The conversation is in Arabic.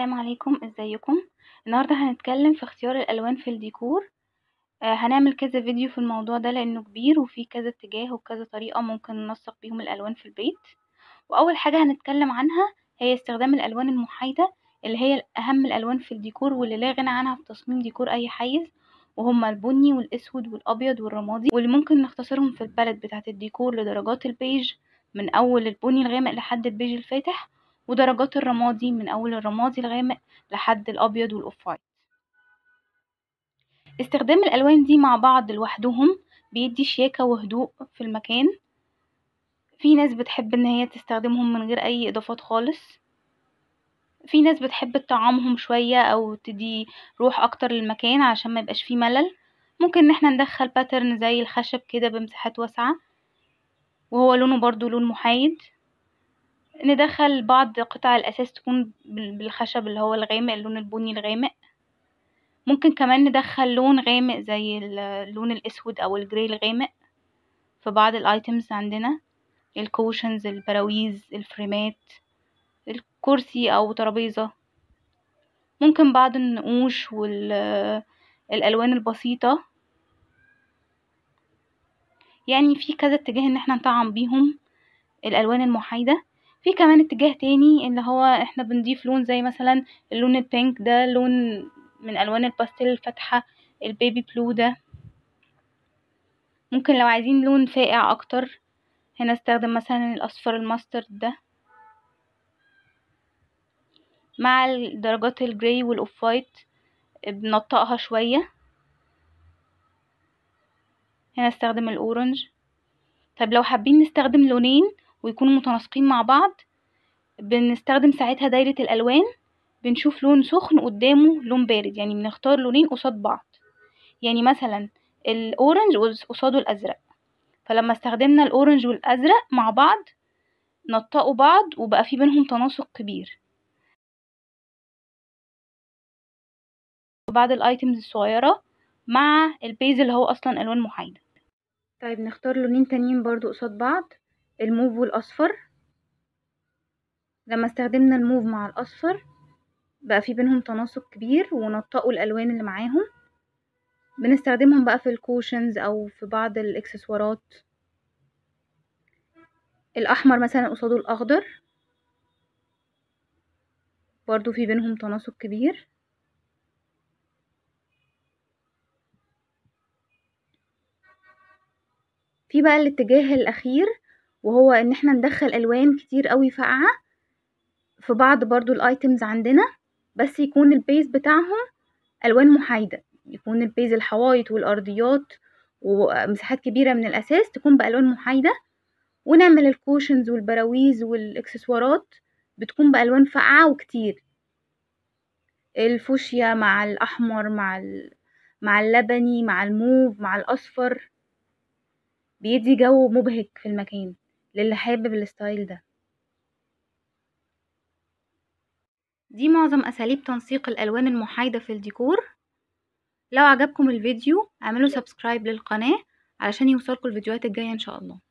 السلام عليكم ازيكم النهاردة هنتكلم في اختيار الالوان في الديكور آه، هنعمل كذا فيديو في الموضوع ده لانه كبير وفي كذا اتجاه وكذا طريقة ممكن ننسق بيهم الالوان في البيت واول حاجة هنتكلم عنها هي استخدام الالوان المحايدة اللي هي اهم الالوان في الديكور واللي لا غنى عنها في تصميم ديكور اي حيز وهما البني والاسود والابيض والرمادي واللي ممكن نختصرهم في البلد بتاعة الديكور لدرجات البيج من اول البني الغامق لحد البيج الفاتح ودرجات الرمادي من أول الرمادي الغامق لحد الأبيض وايت استخدام الألوان دي مع بعض لوحدهم بيدي شياكة وهدوء في المكان في ناس بتحب ان هي تستخدمهم من غير اي اضافات خالص في ناس بتحب تطعمهم شوية او تدي روح اكتر للمكان عشان ما يبقاش فيه ملل ممكن ان احنا ندخل باترن زي الخشب كده بمساحات واسعة وهو لونه برضو لون محايد ندخل بعض قطع الأساس تكون بالخشب اللي هو الغامق اللون البني الغامق ممكن كمان ندخل لون غامق زي اللون الأسود أو الجري الغامق في بعض الأيتمز عندنا الكوشنز البراويز الفريمات الكرسي أو ترابيزة ممكن بعض النقوش والألوان البسيطة يعني في كذا اتجاه ان احنا نطعم بيهم الالوان المحايدة في كمان اتجاه تاني اللي هو احنا بنضيف لون زي مثلا اللون البينك ده لون من الوان الباستيل الفاتحه البيبي بلو ده ممكن لو عايزين لون فاقع اكتر هنا استخدم مثلا الاصفر الماسترد ده مع درجات الجراي والاوف وايت بنطقها شويه هنا استخدم الاورنج طب لو حابين نستخدم لونين ويكونوا متناسقين مع بعض بنستخدم ساعتها دايرة الألوان بنشوف لون سخن قدامه لون بارد يعني بنختار لونين قصاد بعض يعني مثلا الأورنج قصاده الأزرق فلما استخدمنا الأورنج والأزرق مع بعض نطقوا بعض وبقى في بينهم تناسق كبير بعض الايتمز الصغيرة مع البيز اللي هو اصلا الوان محايدة طيب نختار لونين تانيين برضو قصاد بعض الموف والاصفر لما استخدمنا الموف مع الاصفر بقى في بينهم تناسق كبير ونطقوا الالوان اللي معاهم بنستخدمهم بقى في الكوشنز او في بعض الاكسسوارات الاحمر مثلا قصاده الاخضر برضو في بينهم تناسق كبير في بقى الاتجاه الاخير وهو ان احنا ندخل الوان كتير أوي فاقعة في بعض برضو الايتمز عندنا بس يكون البيز بتاعهم الوان محايدة يكون البيز الحوايط والارضيات ومساحات كبيرة من الاساس تكون بالوان محايدة ونعمل الكوشنز والبراويز والاكسسوارات بتكون بالوان فاقعة وكتير الفوشيا مع الاحمر مع مع اللبني مع الموف مع الاصفر بيدي جو مبهج في المكان للي حابب الستايل ده دي معظم أساليب تنسيق الألوان المحايدة في الديكور لو عجبكم الفيديو اعملوا سبسكرايب للقناة علشان يوصلكم الفيديوهات الجاية إن شاء الله